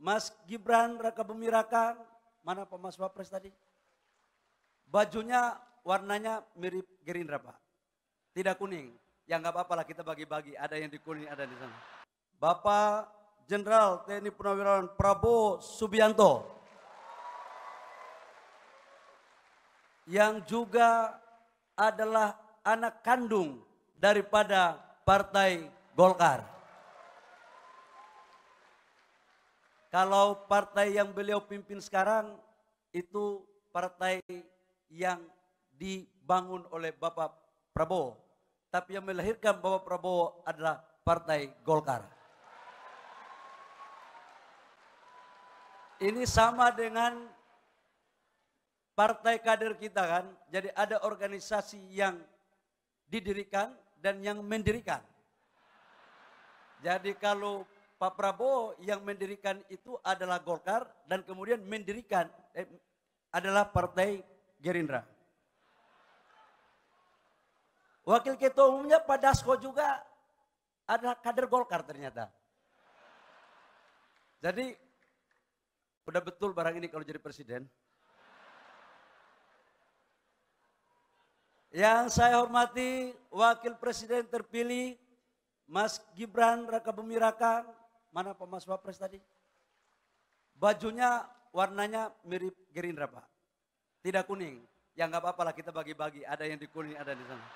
Mas Gibran Raka Bumi Raka, mana Pak Mas Wapres tadi? Bajunya warnanya mirip Gerindra Pak. Tidak kuning. Ya nggak apa-apa lah kita bagi-bagi. Ada yang di kuning, ada di sana. Bapak Jenderal TNI Purnawirawan Prabowo Subianto. Yang juga adalah anak kandung daripada Partai Golkar. Kalau partai yang beliau pimpin sekarang itu partai yang dibangun oleh Bapak Prabowo. Tapi yang melahirkan Bapak Prabowo adalah partai Golkar. Ini sama dengan partai kader kita kan. Jadi ada organisasi yang didirikan dan yang mendirikan. Jadi kalau Pak Prabowo yang mendirikan itu adalah Golkar dan kemudian mendirikan eh, adalah Partai Gerindra. Wakil Ketua Umumnya Pak Dasko juga adalah kader Golkar ternyata. Jadi udah betul barang ini kalau jadi presiden. Yang saya hormati Wakil Presiden terpilih Mas Gibran Raka Bumi Raka Mana Pak Mas Wapres tadi? Bajunya warnanya mirip Gerindra Pak. Tidak kuning. Ya nggak apa-apa lah kita bagi-bagi. Ada yang di kuning, ada di sana.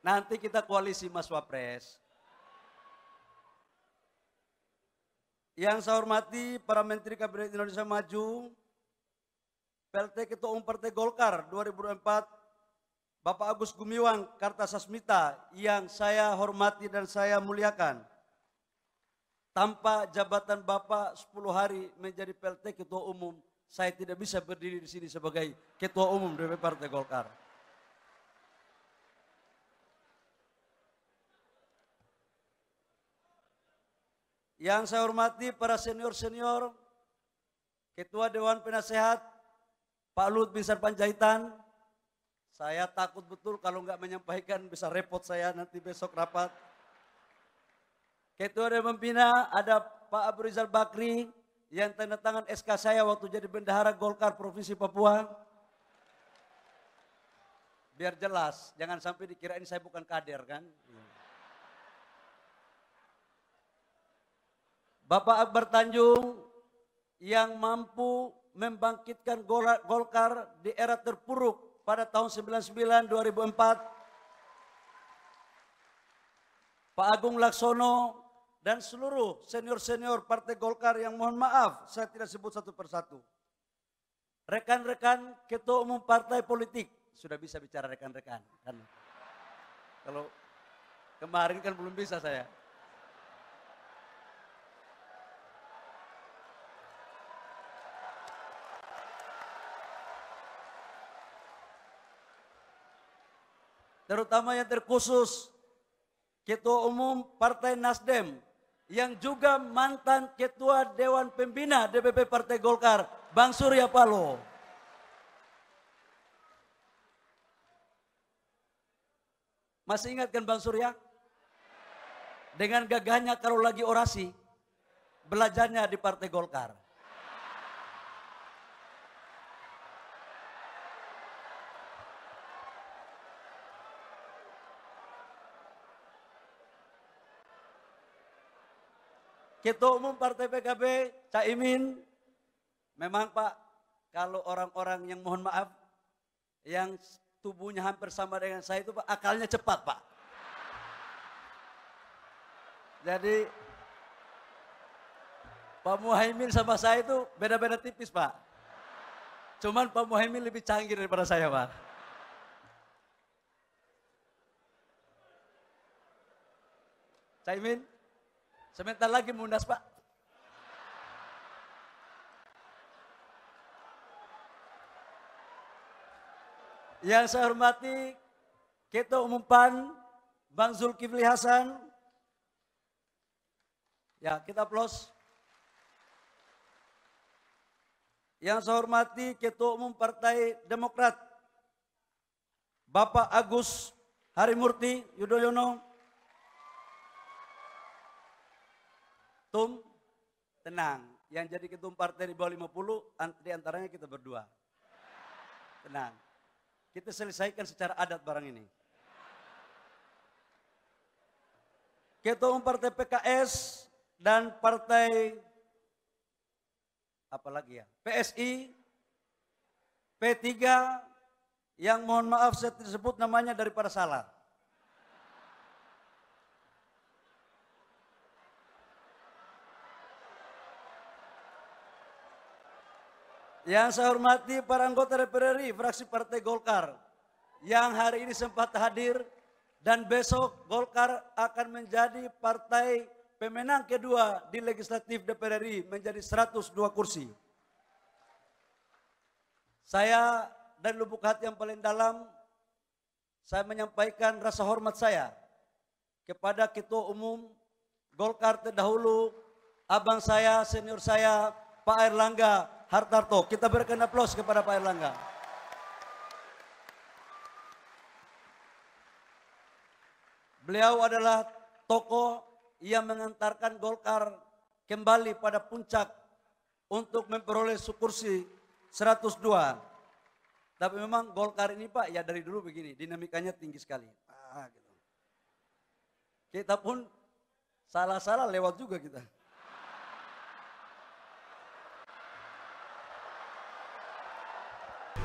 Nanti kita koalisi Mas Wapres. Yang saya hormati para Menteri Kabinet Indonesia Maju, PLT Ketua Umum Partai Golkar 2004 Bapak Agus Gumiwang Kartasasmita yang saya hormati dan saya muliakan. Tanpa jabatan Bapak 10 hari menjadi PLT Ketua Umum, saya tidak bisa berdiri di sini sebagai Ketua Umum DP Partai Golkar. Yang saya hormati para senior-senior, Ketua Dewan Penasehat, Pak Luhut bisa Panjaitan, saya takut betul kalau nggak menyampaikan bisa repot saya nanti besok rapat. Ketua dan pembina ada Pak Abu Rizal Bakri yang tanda tangan SK saya waktu jadi bendahara Golkar Provinsi Papua. Biar jelas, jangan sampai dikira ini saya bukan kader kan. Bapak Akbar Tanjung yang mampu membangkitkan Golkar di era terpuruk pada tahun 99 2004 Pak Agung Laksono dan seluruh senior-senior Partai Golkar yang mohon maaf saya tidak sebut satu persatu. Rekan-rekan ketua umum partai politik sudah bisa bicara rekan-rekan kan. Kalau kemarin kan belum bisa saya. terutama yang terkhusus Ketua Umum Partai Nasdem yang juga mantan Ketua Dewan Pembina DPP Partai Golkar, Bang Surya Paloh. Masih ingat kan Bang Surya? Dengan gagahnya kalau lagi orasi, belajarnya di Partai Golkar. Ketua Umum Partai PKB, Caimin, memang Pak, kalau orang-orang yang mohon maaf, yang tubuhnya hampir sama dengan saya itu Pak, akalnya cepat Pak. Jadi Pak Muhaimin sama saya itu beda-beda tipis Pak. Cuman Pak Muhaimin lebih canggih daripada saya Pak. Caimin, Sebentar lagi mundas pak. Yang saya hormati Ketua Umum PAN Bang Zulkifli Hasan. Ya, kita plus. Yang saya hormati Ketua Umum Partai Demokrat Bapak Agus Harimurti Yudhoyono. Tum, tenang. Yang jadi ketum partai di bawah 50, di antaranya kita berdua. Tenang. Kita selesaikan secara adat barang ini. Ketua Partai PKS dan Partai apalagi ya PSI, P3 yang mohon maaf saya tersebut namanya daripada salah. Yang saya hormati para anggota DPR RI, fraksi Partai Golkar, yang hari ini sempat hadir dan besok Golkar akan menjadi partai pemenang kedua di legislatif DPR RI menjadi 102 kursi. Saya dan lubuk hati yang paling dalam, saya menyampaikan rasa hormat saya kepada Ketua Umum Golkar terdahulu, abang saya, senior saya, Pak Erlangga, Hartarto. Kita berikan aplaus kepada Pak Erlangga. Beliau adalah tokoh yang mengantarkan Golkar kembali pada puncak untuk memperoleh kursi 102. Tapi memang Golkar ini Pak ya dari dulu begini, dinamikanya tinggi sekali. Ah, gitu. Kita pun salah-salah lewat juga kita.